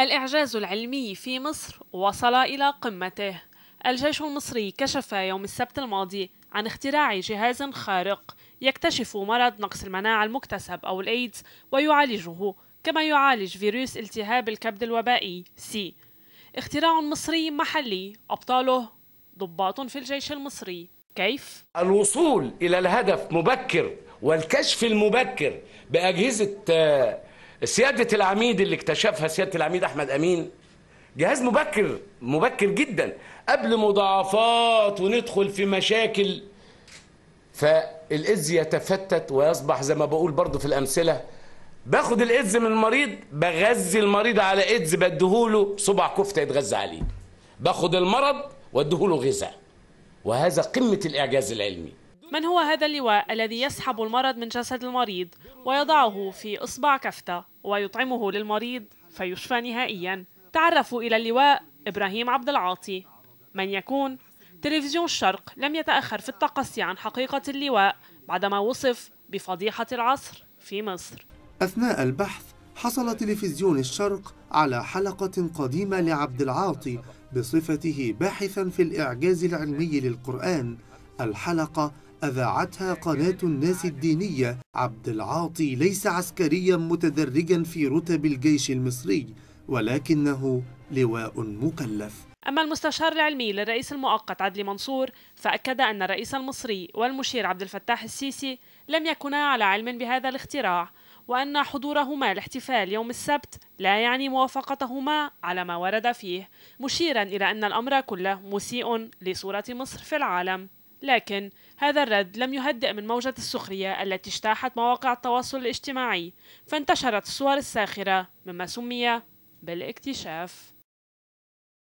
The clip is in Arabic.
الإعجاز العلمي في مصر وصل إلى قمته الجيش المصري كشف يوم السبت الماضي عن اختراع جهاز خارق يكتشف مرض نقص المناعة المكتسب أو الإيدز ويعالجه كما يعالج فيروس التهاب الكبد الوبائي سي اختراع مصري محلي أبطاله ضباط في الجيش المصري كيف؟ الوصول إلى الهدف مبكر والكشف المبكر بأجهزة آه، سيادة العميد اللي اكتشفها سيادة العميد أحمد أمين جهاز مبكر مبكر جدا قبل مضاعفات وندخل في مشاكل فالإز يتفتت ويصبح زي ما بقول برضو في الأمثلة باخد الإيدز من المريض بغذي المريض على إيدز بديهوله صبع كفتة يتغذى عليه باخد المرض واديهوله غذاء وهذا قمة الإعجاز العلمي من هو هذا اللواء الذي يسحب المرض من جسد المريض ويضعه في إصبع كفتة ويطعمه للمريض فيشفى نهائيا تعرفوا إلى اللواء إبراهيم عبد العاطي من يكون؟ تلفزيون الشرق لم يتأخر في التقصي عن حقيقة اللواء بعدما وصف بفضيحة العصر في مصر أثناء البحث حصل تلفزيون الشرق على حلقة قديمة لعبد العاطي بصفته باحثا في الإعجاز العلمي للقرآن الحلقة أذاعتها قناة الناس الدينية عبد العاطي ليس عسكريا متدرجا في رتب الجيش المصري ولكنه لواء مكلف أما المستشار العلمي للرئيس المؤقت عدلي منصور فأكد أن الرئيس المصري والمشير عبد الفتاح السيسي لم يكونا على علم بهذا الاختراع وأن حضورهما الاحتفال يوم السبت لا يعني موافقتهما على ما ورد فيه مشيرا إلى أن الأمر كله مسيء لصورة مصر في العالم لكن هذا الرد لم يهدئ من موجة السخرية التي اجتاحت مواقع التواصل الاجتماعي فانتشرت الصور الساخرة مما سمي بالاكتشاف